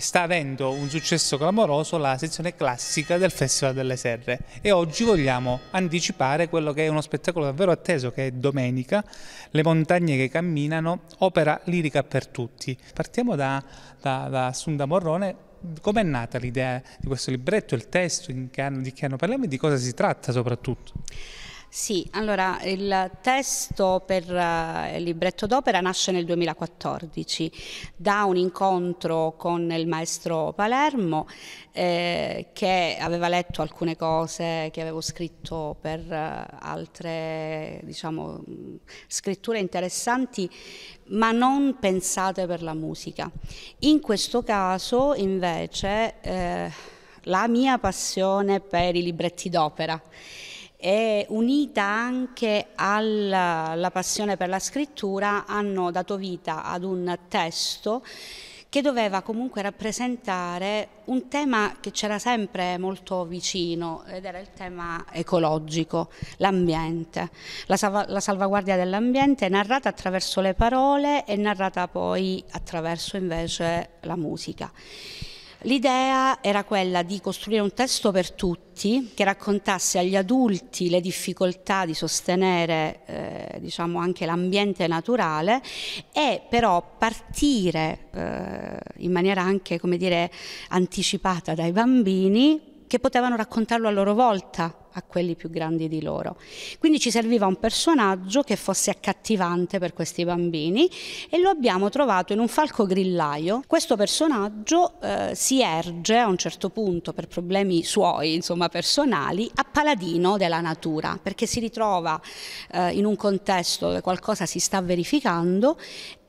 sta avendo un successo clamoroso la sezione classica del Festival delle Serre e oggi vogliamo anticipare quello che è uno spettacolo davvero atteso che è domenica, Le montagne che camminano, opera lirica per tutti. Partiamo da, da, da Sunda Morrone, com'è nata l'idea di questo libretto, il testo, di che anno parliamo e di cosa si tratta soprattutto? Sì, allora il testo per eh, il libretto d'opera nasce nel 2014 da un incontro con il maestro Palermo eh, che aveva letto alcune cose che avevo scritto per eh, altre diciamo, scritture interessanti ma non pensate per la musica. In questo caso invece eh, la mia passione per i libretti d'opera e unita anche alla passione per la scrittura hanno dato vita ad un testo che doveva comunque rappresentare un tema che c'era sempre molto vicino ed era il tema ecologico, l'ambiente, la, salv la, salvaguardia dell'ambiente narrata attraverso le parole e narrata poi attraverso invece la musica. L'idea era quella di costruire un testo per tutti che raccontasse agli adulti le difficoltà di sostenere eh, diciamo anche l'ambiente naturale e però partire eh, in maniera anche come dire, anticipata dai bambini che potevano raccontarlo a loro volta a quelli più grandi di loro. Quindi ci serviva un personaggio che fosse accattivante per questi bambini e lo abbiamo trovato in un falco grillaio. Questo personaggio eh, si erge a un certo punto per problemi suoi, insomma personali, a paladino della natura, perché si ritrova eh, in un contesto dove qualcosa si sta verificando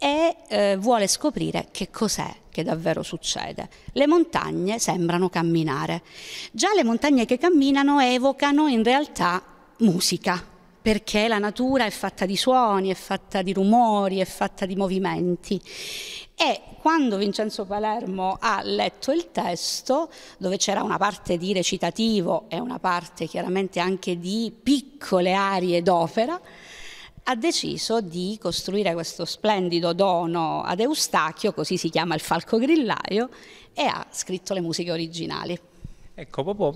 e eh, vuole scoprire che cos'è che davvero succede. Le montagne sembrano camminare. Già le montagne che camminano evocano siano in realtà musica, perché la natura è fatta di suoni, è fatta di rumori, è fatta di movimenti. E quando Vincenzo Palermo ha letto il testo, dove c'era una parte di recitativo e una parte chiaramente anche di piccole arie d'opera, ha deciso di costruire questo splendido dono ad Eustachio, così si chiama il falco grillaio, e ha scritto le musiche originali. Ecco, Popò,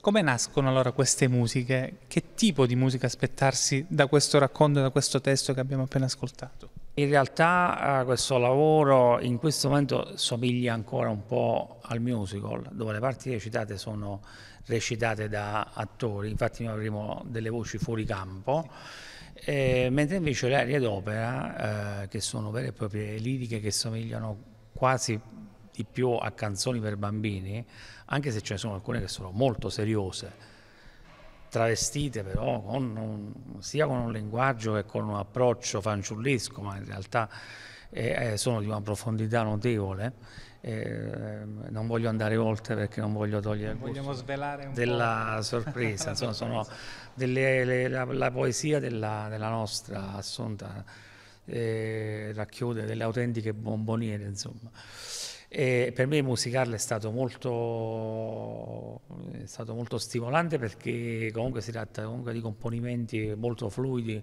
come nascono allora queste musiche? Che tipo di musica aspettarsi da questo racconto, da questo testo che abbiamo appena ascoltato? In realtà eh, questo lavoro in questo momento somiglia ancora un po' al musical, dove le parti recitate sono recitate da attori, infatti noi avremo delle voci fuori campo, eh, mentre invece le arie d'opera, eh, che sono vere e proprie liriche che somigliano quasi di più a canzoni per bambini, anche se ce ne sono alcune che sono molto seriose, travestite però con un, sia con un linguaggio che con un approccio fanciullesco, ma in realtà eh, eh sono di una profondità notevole. Eh, non voglio andare oltre perché non voglio togliere non della po'. sorpresa, insomma, sono delle, le, la, la, poesia della, della nostra assunta eh, racchiude delle autentiche bomboniere, insomma. E per me musicarla è stato, molto, è stato molto stimolante perché comunque si tratta comunque di componimenti molto fluidi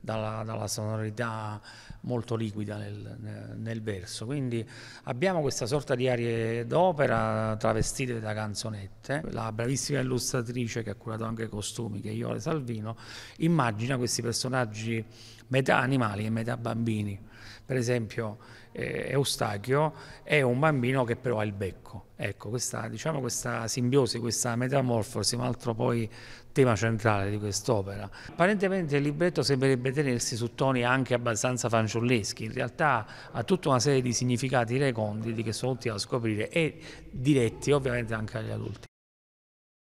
dalla, dalla sonorità molto liquida nel, nel, verso. Quindi abbiamo questa sorta di arie d'opera travestite da canzonette. La bravissima illustratrice che ha curato anche i costumi, che è Iole Salvino, immagina questi personaggi metà animali e metà bambini. Per esempio eh, Eustachio è un bambino che però ha il becco. Ecco, questa, diciamo, questa simbiosi, questa metamorfosi, un altro poi tema centrale di quest'opera. Apparentemente il libretto sembrerebbe potrebbe tenersi su toni anche abbastanza fanciulleschi, in realtà ha tutta una serie di significati reconditi che sono utili da scoprire e diretti ovviamente anche agli adulti.